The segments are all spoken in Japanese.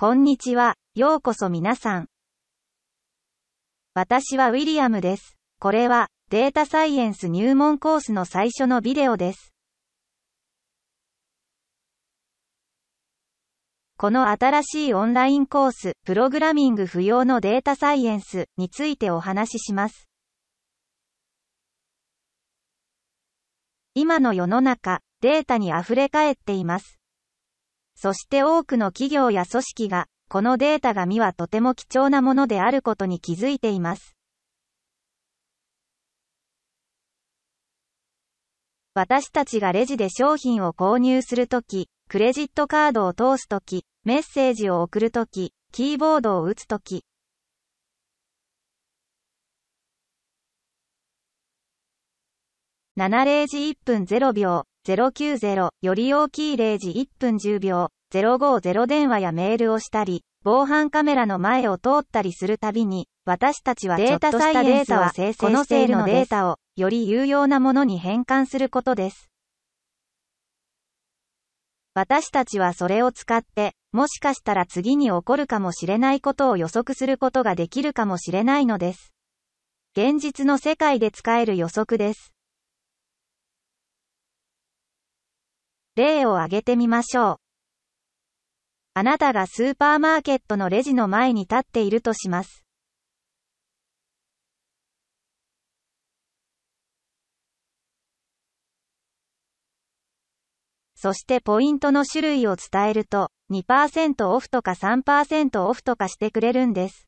こんにちは、ようこそ皆さん。私はウィリアムです。これは、データサイエンス入門コースの最初のビデオです。この新しいオンラインコース、プログラミング不要のデータサイエンスについてお話しします。今の世の中、データに溢れかえっています。そして多くの企業や組織が、このデータが見はとても貴重なものであることに気づいています。私たちがレジで商品を購入するとき、クレジットカードを通すとき、メッセージを送るとき、キーボードを打つとき、7 0時1分0秒090より大きい0時1分10秒050電話やメールをしたり、防犯カメラの前を通ったりするたびに、私たちはデータサイエンスはこのセールのデータをより有用なものに変換することです。私たちはそれを使って、もしかしたら次に起こるかもしれないことを予測することができるかもしれないのです。現実の世界で使える予測です。例を挙げてみましょう。あなたがスーパーマーケットのレジの前に立っているとします。そしてポイントの種類を伝えると、2%オフとか3%オフとかしてくれるんです。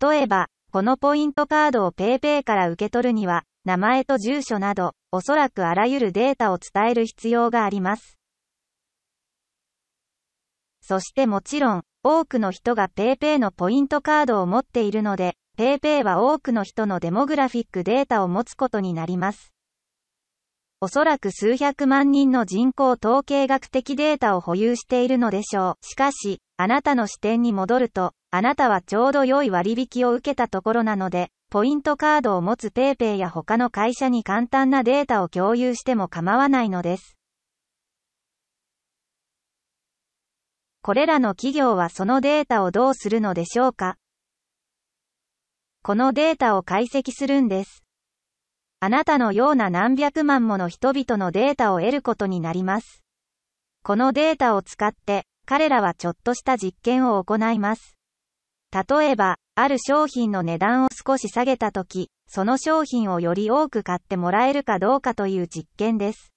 例えば、このポイントカードを PayPay から受け取るには、名前と住所など、おそらくあらゆるデータを伝える必要があります。そしてもちろん、多くの人が PayPay のポイントカードを持っているので、PayPay は多くの人のデモグラフィックデータを持つことになります。おそらく数百万人の人口統計学的データを保有しているのでしょう。しかし、あなたの視点に戻ると、あなたはちょうど良い割引を受けたところなので、ポイントカードを持つ PayPay や他の会社に簡単なデータを共有しても構わないのです。これらの企業はそのデータをどうするのでしょうかこのデータを解析するんです。あなたのような何百万もの人々のデータを得ることになります。このデータを使って、彼らはちょっとした実験を行います。例えば、ある商品の値段を少し下げたとき、その商品をより多く買ってもらえるかどうかという実験です。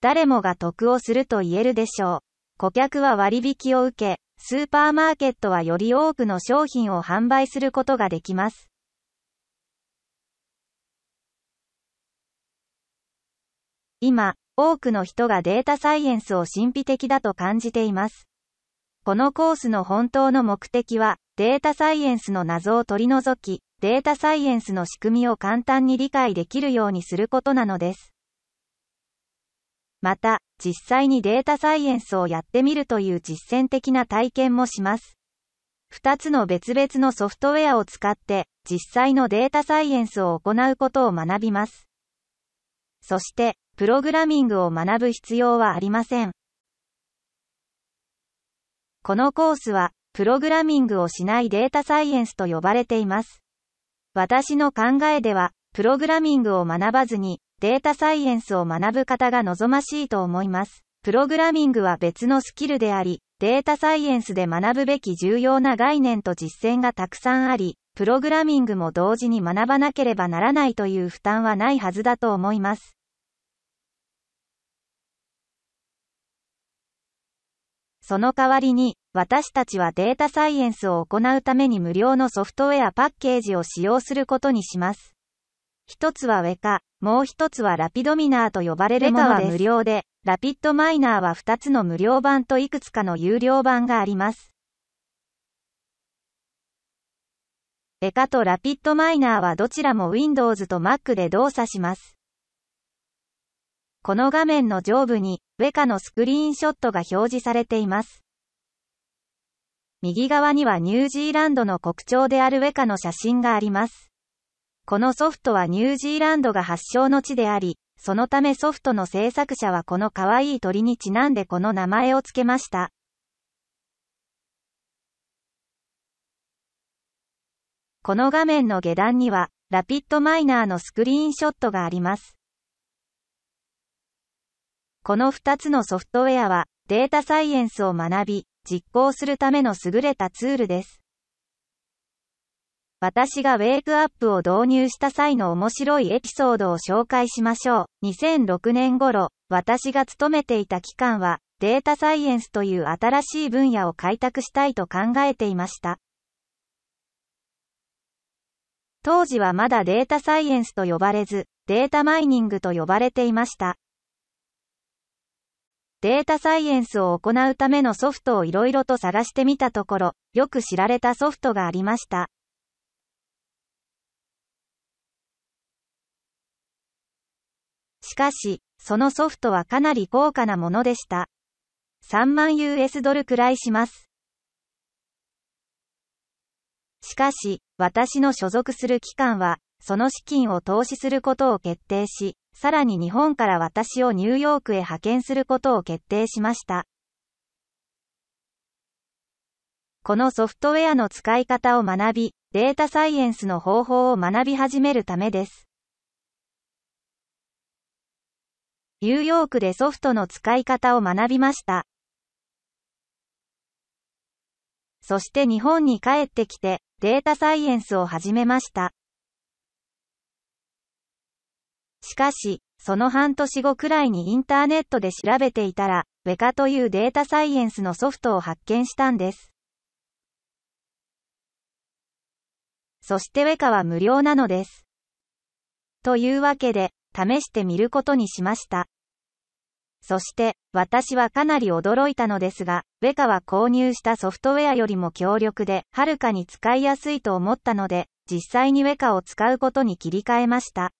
誰もが得をすると言えるでしょう。顧客は割引を受け、スーパーマーケットはより多くの商品を販売することができます。今、多くの人がデータサイエンスを神秘的だと感じています。このコースの本当の目的は、データサイエンスの謎を取り除き、データサイエンスの仕組みを簡単に理解できるようにすることなのです。また、実際にデータサイエンスをやってみるという実践的な体験もします。2つの別々のソフトウェアを使って、実際のデータサイエンスを行うことを学びます。そして、プログラミングを学ぶ必要はありません。このコースは、プログラミングをしないデータサイエンスと呼ばれています。私の考えでは、プログラミングを学ばずに、データサイエンスを学ぶ方が望ましいと思います。プログラミングは別のスキルであり、データサイエンスで学ぶべき重要な概念と実践がたくさんあり、プログラミングも同時に学ばなければならないという負担はないはずだと思います。その代わりに、私たちはデータサイエンスを行うために無料のソフトウェアパッケージを使用することにします。一つはウェカ、もう一つはラピドミナーと呼ばれるものです。ウェカは無料で、ラピッドマイナーは2つの無料版といくつかの有料版があります。ウェカとラピッドマイナーはどちらも Windows と Mac で動作します。この画面の上部に、ウェカのスクリーンショットが表示されています。右側にはニュージーランドの国鳥であるウェカの写真があります。このソフトはニュージーランドが発祥の地であり、そのためソフトの制作者はこの可愛い鳥にちなんでこの名前を付けました。この画面の下段には、ラピッドマイナーのスクリーンショットがあります。この2つのソフトウェアはデータサイエンスを学び、実行するための優れたツールです。私がウェイクアップを導入した際の面白いエピソードを紹介しましょう。2006年頃、私が勤めていた期間は、データサイエンスという新しい分野を開拓したいと考えていました。当時はまだデータサイエンスと呼ばれず、データマイニングと呼ばれていました。データサイエンスを行うためのソフトをいろいろと探してみたところ、よく知られたソフトがありました。しかし、そのソフトはかなり高価なものでした。3万 US ドルくらいします。しかし、私の所属する機関は、その資金を投資することを決定し、さらに日本から私をニューヨークへ派遣することを決定しました。このソフトウェアの使い方を学び、データサイエンスの方法を学び始めるためです。ニューヨークでソフトの使い方を学びました。そして日本に帰ってきて、データサイエンスを始めました。しかし、その半年後くらいにインターネットで調べていたら、ウェカというデータサイエンスのソフトを発見したんです。そしてウェカは無料なのです。というわけで、試してみることにしました。そして、私はかなり驚いたのですが、ウェカは購入したソフトウェアよりも強力で、はるかに使いやすいと思ったので、実際にウェカを使うことに切り替えました。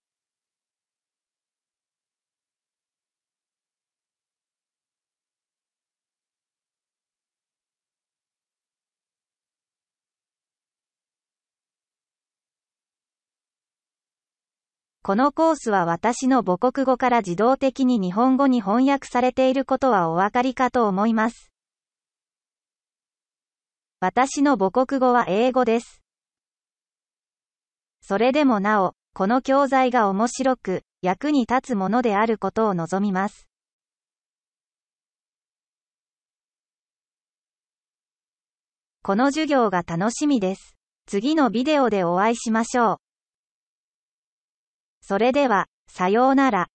このコースは私の母国語から自動的に日本語に翻訳されていることはお分かりかと思います。私の母国語は英語です。それでもなお、この教材が面白く、役に立つものであることを望みます。この授業が楽しみです。次のビデオでお会いしましょう。それでは、さようなら。